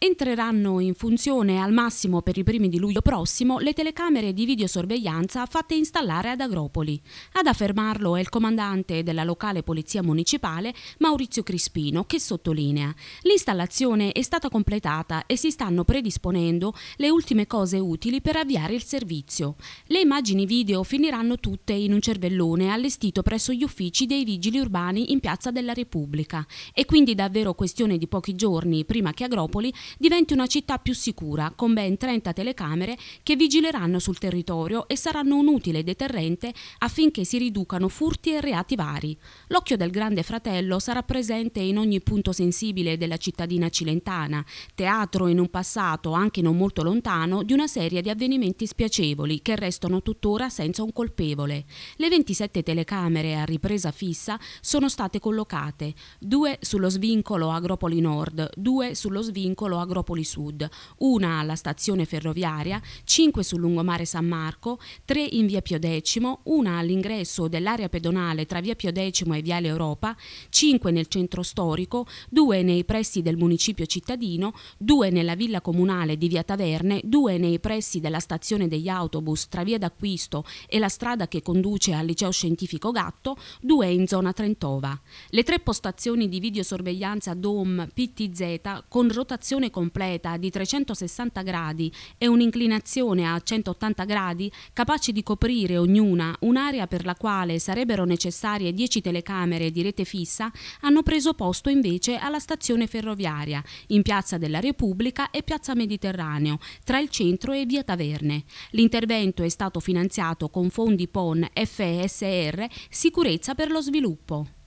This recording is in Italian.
Entreranno in funzione al massimo per i primi di luglio prossimo le telecamere di videosorveglianza fatte installare ad Agropoli. Ad affermarlo è il comandante della locale polizia municipale Maurizio Crispino che sottolinea l'installazione è stata completata e si stanno predisponendo le ultime cose utili per avviare il servizio. Le immagini video finiranno tutte in un cervellone allestito presso gli uffici dei vigili urbani in Piazza della Repubblica. È quindi davvero questione di pochi giorni prima che Agropoli diventi una città più sicura, con ben 30 telecamere che vigileranno sul territorio e saranno un utile deterrente affinché si riducano furti e reati vari. L'occhio del Grande Fratello sarà presente in ogni punto sensibile della cittadina cilentana, teatro in un passato anche non molto lontano di una serie di avvenimenti spiacevoli che restano tuttora senza un colpevole. Le 27 telecamere a ripresa fissa sono state collocate, due sullo svincolo Agropoli Nord, due sullo svincolo Agropoli Sud, una alla stazione ferroviaria, 5 sul lungomare San Marco, 3 in via Pio X, una all'ingresso dell'area pedonale tra via Pio X e viale Europa, 5 nel centro storico, 2 nei pressi del municipio cittadino, 2 nella villa comunale di via Taverne, 2 nei pressi della stazione degli autobus tra via d'Acquisto e la strada che conduce al liceo scientifico Gatto, 2 in zona Trentova. Le tre postazioni di videosorveglianza DOM PTZ con rotazione rotazione completa di 360 gradi e un'inclinazione a 180 gradi capaci di coprire ognuna un'area per la quale sarebbero necessarie 10 telecamere di rete fissa, hanno preso posto invece alla stazione ferroviaria, in Piazza della Repubblica e Piazza Mediterraneo, tra il centro e via Taverne. L'intervento è stato finanziato con fondi PON FSR Sicurezza per lo sviluppo.